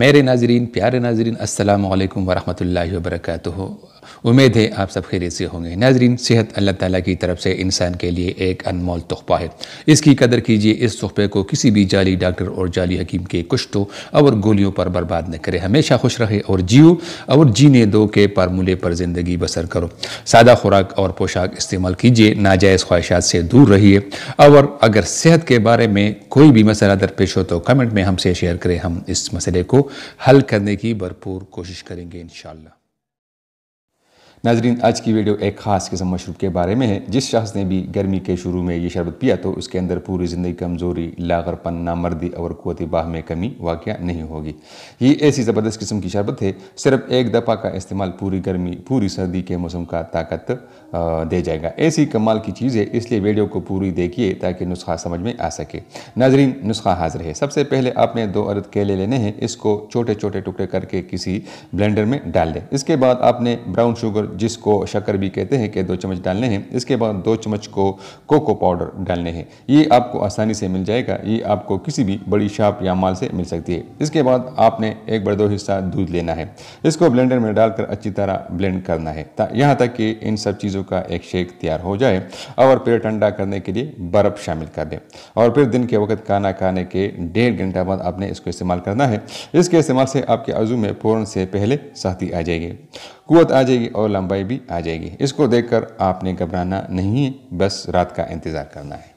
मेरे नाजरीन प्यारे नाजरीन अस्सलाम वालेकुम वरहमतुल्लाहि वबरकatuh उम्मीद है आप सब खैरियत से होंगे नाजरीन सेहत अल्लाह ताला की तरफ से इंसान के लिए एक अनमोल तोहफा है इसकी कदर कीजिए इस तोहफे को किसी भी जाली डॉक्टर और जाली हकीम के कुश्तों और गोलियों पर बर्बाद न करें हमेशा खुश रहे और जियो और जीने दो के फार्मूले पर ज़िंदगी बसर करो सादा खुराक और पोशाक इस्तेमाल कीजिए नाजायज़ ख्वाहिशात से दूर रहिए और अगर सेहत के बारे में कोई भी मसला दरपेश हो तो कमेंट में हमसे शेयर करें हम इस मसले को हल करने की भरपूर कोशिश करेंगे इन नाजरीन आज की वीडियो एक ख़ास किस्म मशरूब के बारे में है जिस शख्स ने भी गर्मी के शुरू में ये शरबत पिया तो उसके अंदर पूरी ज़िंदगी कमज़ोरी लागरपन नामर्दी और कुत बाह में कमी वाक़ नहीं होगी ये ऐसी ज़बरदस्त किस्म की शरबत है सिर्फ एक दफ़ा का इस्तेमाल पूरी गर्मी पूरी सर्दी के मौसम का ताकत दे जाएगा ऐसी कमाल की चीज़ है इसलिए वीडियो को पूरी देखिए ताकि नुस्खा समझ में आ सके नाजरीन नुस्खा हाजिर है सबसे पहले आपने दो अरद केले लेने हैं इसको छोटे छोटे टुकड़े करके किसी ब्लेंडर में डाल दें इसके बाद आपने ब्राउन शुगर जिसको शक्कर भी कहते हैं कि दो चम्मच डालने हैं इसके बाद दो चम्मच को कोको पाउडर डालने हैं ये आपको आसानी से मिल जाएगा ये आपको किसी भी बड़ी शॉप या माल से मिल सकती है इसके बाद आपने एक बड़े दो हिस्सा दूध लेना है इसको ब्लेंडर में डालकर अच्छी तरह ब्लेंड करना है यहाँ तक कि इन सब चीज़ों का एक शेक तैयार हो जाए और फिर ठंडा करने के लिए बर्फ़ शामिल कर दें और फिर दिन के वक्त खाना खाने के डेढ़ घंटा बाद आपने इसको इस्तेमाल करना है इसके इस्तेमाल से आपके आज़ू में फ़ौरन से पहले सहती आ जाएगी कुत आ जाएगी और लंबाई भी आ जाएगी इसको देखकर आपने घबराना नहीं है बस रात का इंतज़ार करना है